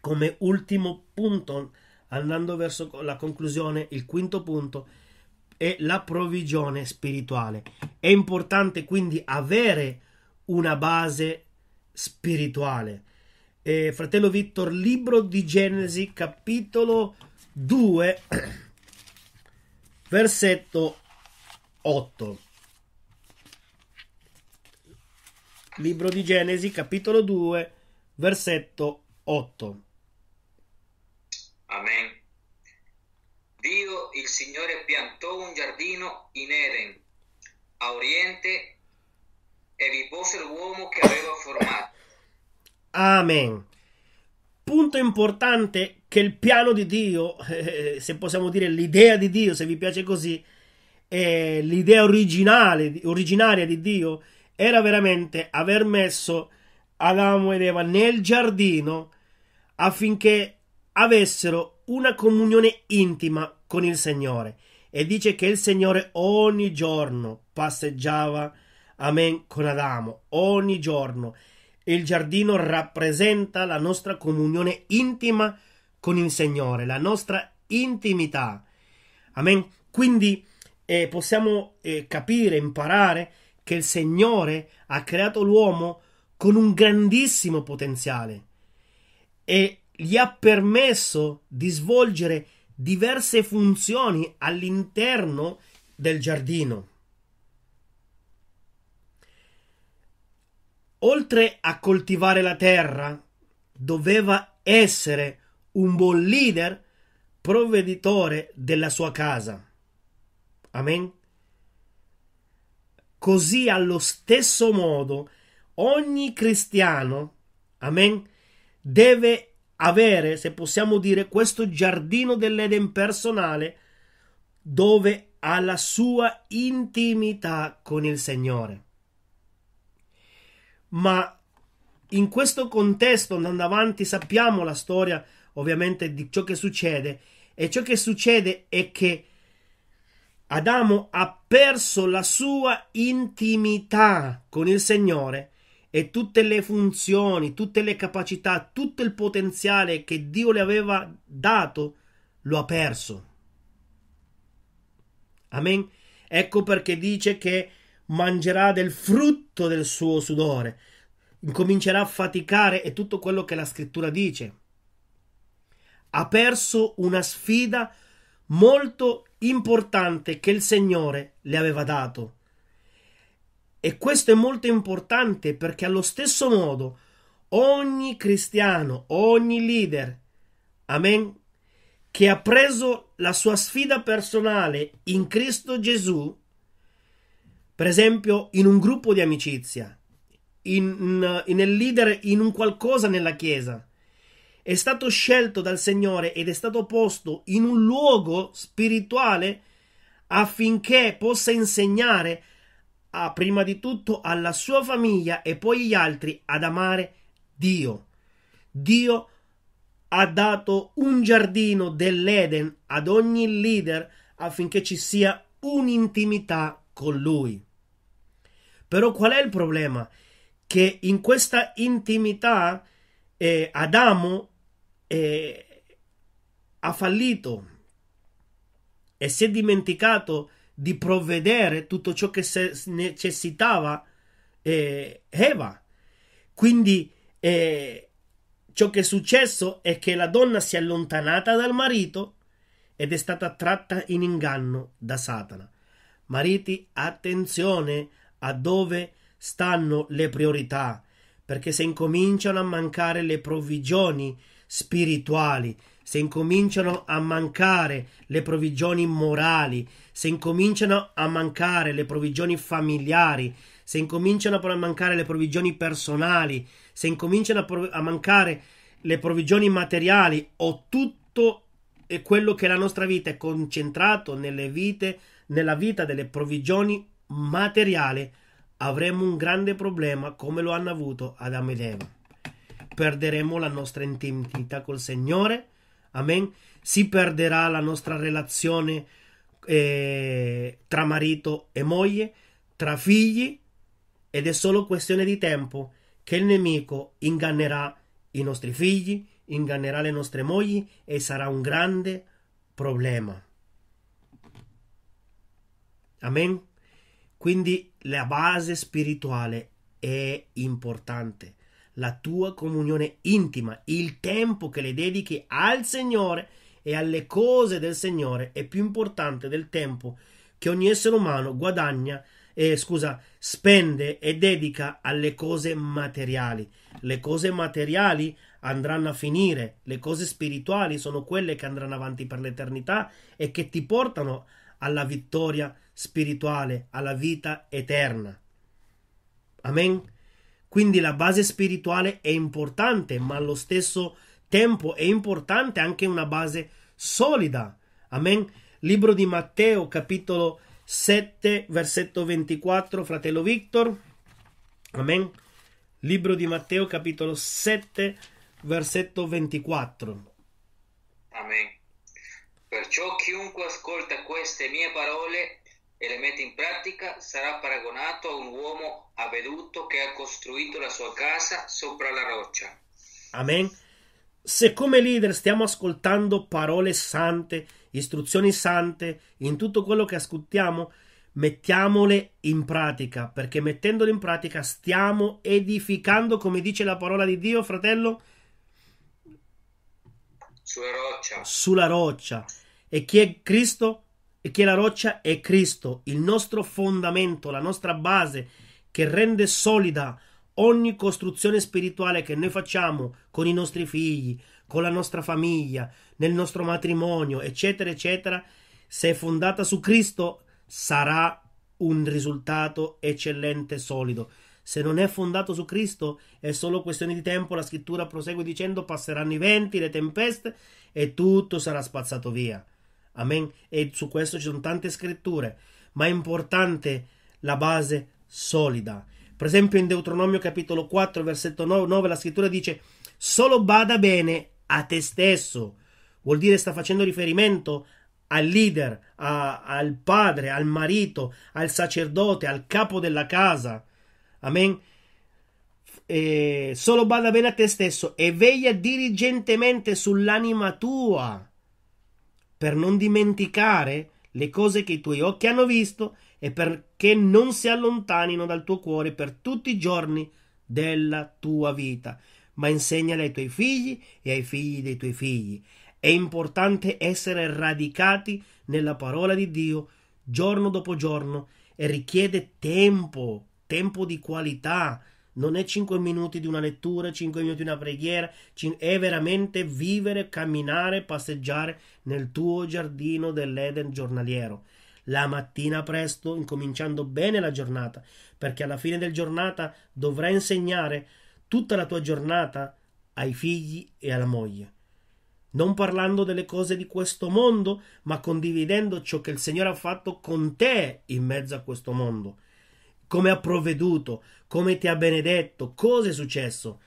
Come ultimo punto andando verso la conclusione, il quinto punto è la provvigione spirituale. È importante quindi avere una base spirituale. Eh, fratello Vittor, libro di Genesi, capitolo 2, versetto 8. Libro di Genesi, capitolo 2, versetto 8. Amen. Dio il Signore piantò un giardino in Eden, a oriente, e vi pose l'uomo che aveva formato. Amen. Punto importante che il piano di Dio, eh, se possiamo dire l'idea di Dio, se vi piace così, eh, l'idea originale, originaria di Dio, era veramente aver messo Adamo ed Eva nel giardino affinché avessero una comunione intima con il Signore e dice che il Signore ogni giorno passeggiava, amen, con Adamo, ogni giorno. Il giardino rappresenta la nostra comunione intima con il Signore, la nostra intimità. Amen. Quindi eh, possiamo eh, capire, imparare che il Signore ha creato l'uomo con un grandissimo potenziale e gli ha permesso di svolgere diverse funzioni all'interno del giardino. Oltre a coltivare la terra, doveva essere un buon leader, provveditore della sua casa. Amen. Così allo stesso modo ogni cristiano, amen, deve avere, se possiamo dire, questo giardino dell'Eden personale dove ha la sua intimità con il Signore. Ma in questo contesto, andando avanti, sappiamo la storia ovviamente di ciò che succede e ciò che succede è che Adamo ha perso la sua intimità con il Signore e tutte le funzioni, tutte le capacità, tutto il potenziale che Dio le aveva dato, lo ha perso. Amen. Ecco perché dice che mangerà del frutto del suo sudore, incomincerà a faticare e tutto quello che la scrittura dice. Ha perso una sfida molto importante che il Signore le aveva dato e questo è molto importante perché allo stesso modo ogni cristiano, ogni leader, amen, che ha preso la sua sfida personale in Cristo Gesù, per esempio in un gruppo di amicizia, in, in, nel leader, in un qualcosa nella Chiesa, è stato scelto dal Signore ed è stato posto in un luogo spirituale affinché possa insegnare a, prima di tutto alla sua famiglia e poi gli altri ad amare Dio. Dio ha dato un giardino dell'Eden ad ogni leader affinché ci sia un'intimità con lui. Però qual è il problema? Che in questa intimità eh, Adamo eh, ha fallito e si è dimenticato di provvedere tutto ciò che necessitava eh, Eva. Quindi eh, ciò che è successo è che la donna si è allontanata dal marito ed è stata tratta in inganno da Satana. Mariti, attenzione a dove stanno le priorità, perché se incominciano a mancare le provvigioni spirituali, se incominciano a mancare le provvigioni morali, se incominciano a mancare le provvigioni familiari, se incominciano a mancare le provvigioni personali, se incominciano a, prov- a mancare le provvigioni materiali o tutto quello che la nostra vita è concentrato nelle vite, nella vita delle provvigioni materiali, avremo un grande problema come lo hanno avuto Adamo ed Eva perderemo la nostra intimità col Signore Amen. Si perderà la nostra relazione eh, tra marito e moglie, tra figli, ed è solo questione di tempo che il nemico ingannerà i nostri figli, ingannerà le nostre mogli e sarà un grande problema. Amen. Quindi la base spirituale è importante la tua comunione intima, il tempo che le dedichi al Signore e alle cose del Signore è più importante del tempo che ogni essere umano guadagna, eh, scusa, spende e dedica alle cose materiali. Le cose materiali andranno a finire, le cose spirituali sono quelle che andranno avanti per l'eternità e che ti portano alla vittoria spirituale, alla vita eterna. Amen. Quindi la base spirituale è importante, ma allo stesso tempo è importante anche una base solida. Amen. Libro di Matteo, capitolo 7, versetto 24, fratello Victor. Amen. Libro di Matteo, capitolo 7, versetto 24. Amen. Perciò chiunque ascolta queste mie parole e le mette in pratica, sarà paragonato a un uomo avveduto che ha costruito la sua casa sopra la roccia. Amen. Se come leader stiamo ascoltando parole sante, istruzioni sante, in tutto quello che ascoltiamo, mettiamole in pratica, perché mettendole in pratica stiamo edificando, come dice la parola di Dio, fratello, sulla roccia. Sulla roccia. E chi è Cristo? Perché la roccia è Cristo, il nostro fondamento, la nostra base che rende solida ogni costruzione spirituale che noi facciamo con i nostri figli, con la nostra famiglia, nel nostro matrimonio, eccetera, eccetera, se è fondata su Cristo sarà un risultato eccellente, solido. Se non è fondato su Cristo è solo questione di tempo, la scrittura prosegue dicendo passeranno i venti, le tempeste e tutto sarà spazzato via. Amen. E su questo ci sono tante scritture, ma è importante la base solida. Per esempio in Deuteronomio capitolo 4 versetto 9 la scrittura dice solo bada bene a te stesso. Vuol dire sta facendo riferimento al leader, a, al padre, al marito, al sacerdote, al capo della casa. Amen. E solo bada bene a te stesso e veglia diligentemente sull'anima tua per non dimenticare le cose che i tuoi occhi hanno visto e perché non si allontanino dal tuo cuore per tutti i giorni della tua vita. Ma insegnale ai tuoi figli e ai figli dei tuoi figli. È importante essere radicati nella parola di Dio giorno dopo giorno e richiede tempo, tempo di qualità, non è 5 minuti di una lettura, 5 minuti di una preghiera, è veramente vivere, camminare, passeggiare nel tuo giardino dell'Eden giornaliero. La mattina presto, incominciando bene la giornata, perché alla fine della giornata dovrai insegnare tutta la tua giornata ai figli e alla moglie. Non parlando delle cose di questo mondo, ma condividendo ciò che il Signore ha fatto con te in mezzo a questo mondo come ha provveduto, come ti ha benedetto, cosa è successo.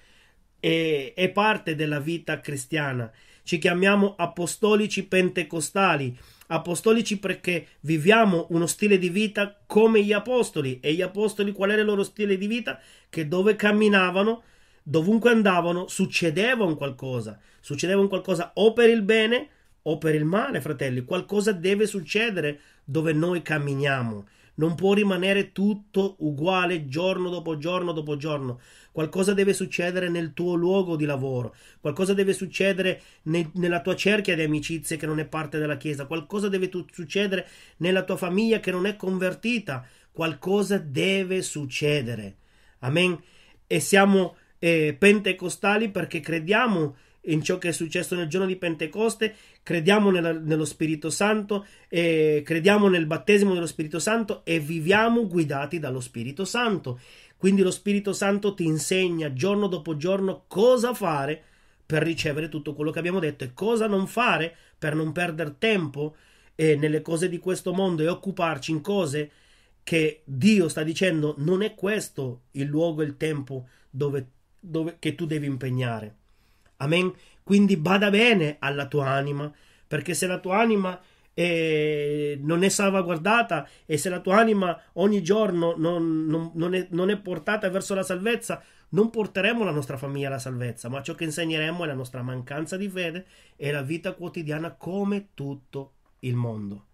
E, è parte della vita cristiana. Ci chiamiamo apostolici pentecostali, apostolici perché viviamo uno stile di vita come gli apostoli. E gli apostoli qual era il loro stile di vita? Che dove camminavano, dovunque andavano, succedeva un qualcosa. Succedeva un qualcosa o per il bene o per il male, fratelli. Qualcosa deve succedere dove noi camminiamo. Non può rimanere tutto uguale giorno dopo giorno dopo giorno. Qualcosa deve succedere nel tuo luogo di lavoro, qualcosa deve succedere ne- nella tua cerchia di amicizie che non è parte della Chiesa, qualcosa deve tu- succedere nella tua famiglia che non è convertita, qualcosa deve succedere. Amen. E siamo eh, pentecostali perché crediamo in ciò che è successo nel giorno di Pentecoste, crediamo nella, nello Spirito Santo, e crediamo nel battesimo dello Spirito Santo e viviamo guidati dallo Spirito Santo. Quindi lo Spirito Santo ti insegna giorno dopo giorno cosa fare per ricevere tutto quello che abbiamo detto e cosa non fare per non perdere tempo eh, nelle cose di questo mondo e occuparci in cose che Dio sta dicendo non è questo il luogo e il tempo dove, dove, che tu devi impegnare. Amen. Quindi bada bene alla tua anima, perché se la tua anima eh, non è salvaguardata e se la tua anima ogni giorno non, non, non, è, non è portata verso la salvezza, non porteremo la nostra famiglia alla salvezza, ma ciò che insegneremo è la nostra mancanza di fede e la vita quotidiana come tutto il mondo.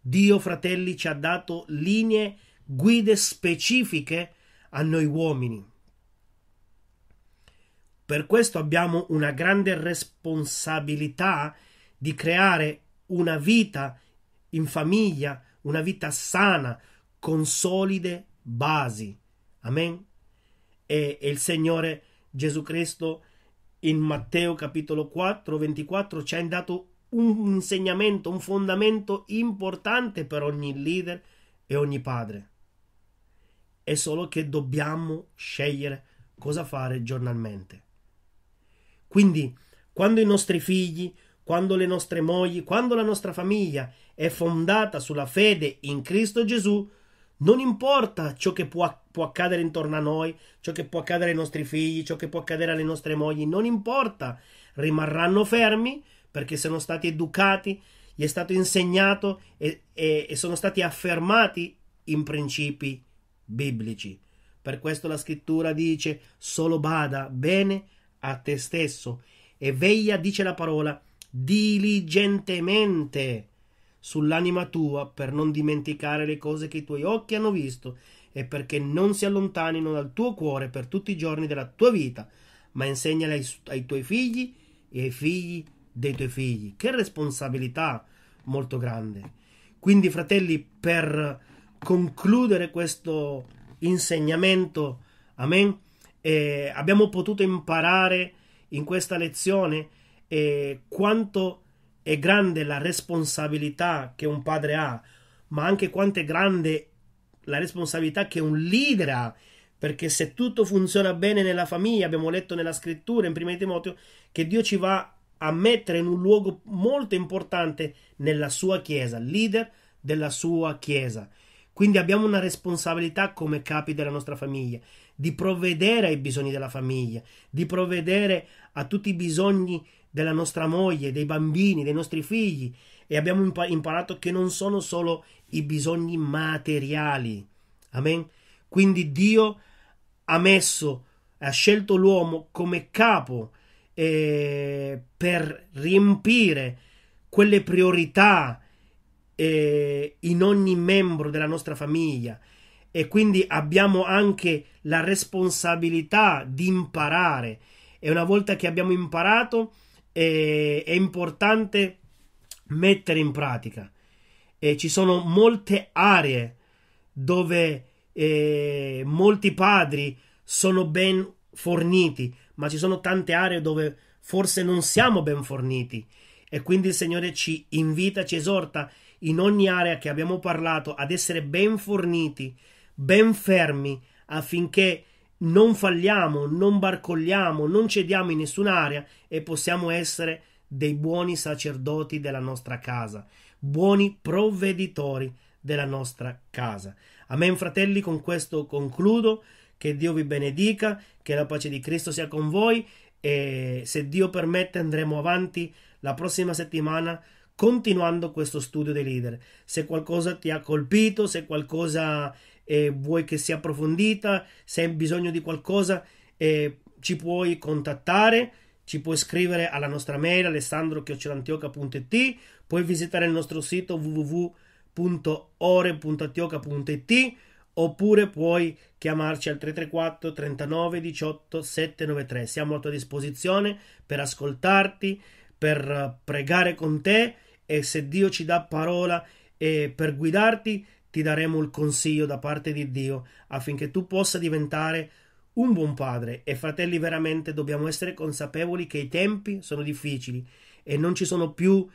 Dio, fratelli, ci ha dato linee guide specifiche a noi uomini. Per questo abbiamo una grande responsabilità di creare una vita in famiglia, una vita sana, con solide basi. Amen. E, e il Signore Gesù Cristo in Matteo capitolo 4, 24 ci ha dato un insegnamento, un fondamento importante per ogni leader e ogni padre. È solo che dobbiamo scegliere cosa fare giornalmente. Quindi, quando i nostri figli, quando le nostre mogli, quando la nostra famiglia è fondata sulla fede in Cristo Gesù, non importa ciò che può, può, accadere intorno a noi, ciò che può accadere ai nostri figli, ciò che può accadere alle nostre mogli, non importa, rimarranno fermi perché sono stati educati, gli è stato insegnato e, e, e sono stati affermati in principi biblici. Per questo la scrittura dice solo bada bene a te stesso e veglia, dice la parola, diligentemente sull'anima tua per non dimenticare le cose che i tuoi occhi hanno visto e perché non si allontanino dal tuo cuore per tutti i giorni della tua vita, ma insegnale ai, ai tuoi figli e ai figli dei tuoi figli. Che responsabilità molto grande. Quindi, fratelli, per concludere questo insegnamento, amen, eh, abbiamo potuto imparare in questa lezione eh, quanto è grande la responsabilità che un padre ha, ma anche quanto è grande la responsabilità che un leader ha. Perché se tutto funziona bene nella famiglia, abbiamo letto nella scrittura in 1 Timoteo che Dio ci va a mettere in un luogo molto importante nella sua chiesa, leader della sua chiesa. Quindi abbiamo una responsabilità come capi della nostra famiglia di provvedere ai bisogni della famiglia, di provvedere a tutti i bisogni della nostra moglie, dei bambini, dei nostri figli. E abbiamo imparato che non sono solo i bisogni materiali. Amen. Quindi Dio ha messo, ha scelto l'uomo come capo eh, per riempire quelle priorità eh, in ogni membro della nostra famiglia e quindi abbiamo anche la responsabilità di imparare e una volta che abbiamo imparato eh, è importante mettere in pratica. Eh, ci sono molte aree dove eh, molti padri sono ben forniti, ma ci sono tante aree dove forse non siamo ben forniti. E quindi il Signore ci invita, ci esorta in ogni area che abbiamo parlato ad essere ben forniti ben fermi affinché non falliamo, non barcogliamo, non cediamo in nessun'area e possiamo essere dei buoni sacerdoti della nostra casa, buoni provveditori della nostra casa. Amen fratelli, con questo concludo, che Dio vi benedica, che la pace di Cristo sia con voi e se Dio permette andremo avanti la prossima settimana continuando questo studio dei leader. Se qualcosa ti ha colpito, se qualcosa e vuoi che sia approfondita, se hai bisogno di qualcosa eh, ci puoi contattare, ci puoi scrivere alla nostra mail alessandro.antioca.it, puoi visitare il nostro sito www.ore.antioca.it oppure puoi chiamarci al 334 39 18 793. Siamo a tua disposizione per ascoltarti, per eh, pregare con te e se Dio ci dà parola e eh, per guidarti ti daremo il consiglio da parte di Dio affinché tu possa diventare un buon padre e fratelli veramente dobbiamo essere consapevoli che i tempi sono difficili e non ci sono più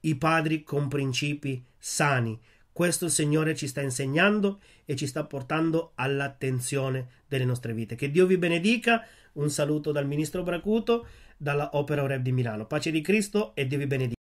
i padri con principi sani. Questo il Signore ci sta insegnando e ci sta portando all'attenzione delle nostre vite. Che Dio vi benedica. Un saluto dal Ministro Bracuto, dalla Opera Oreb di Milano. Pace di Cristo e Dio vi benedica.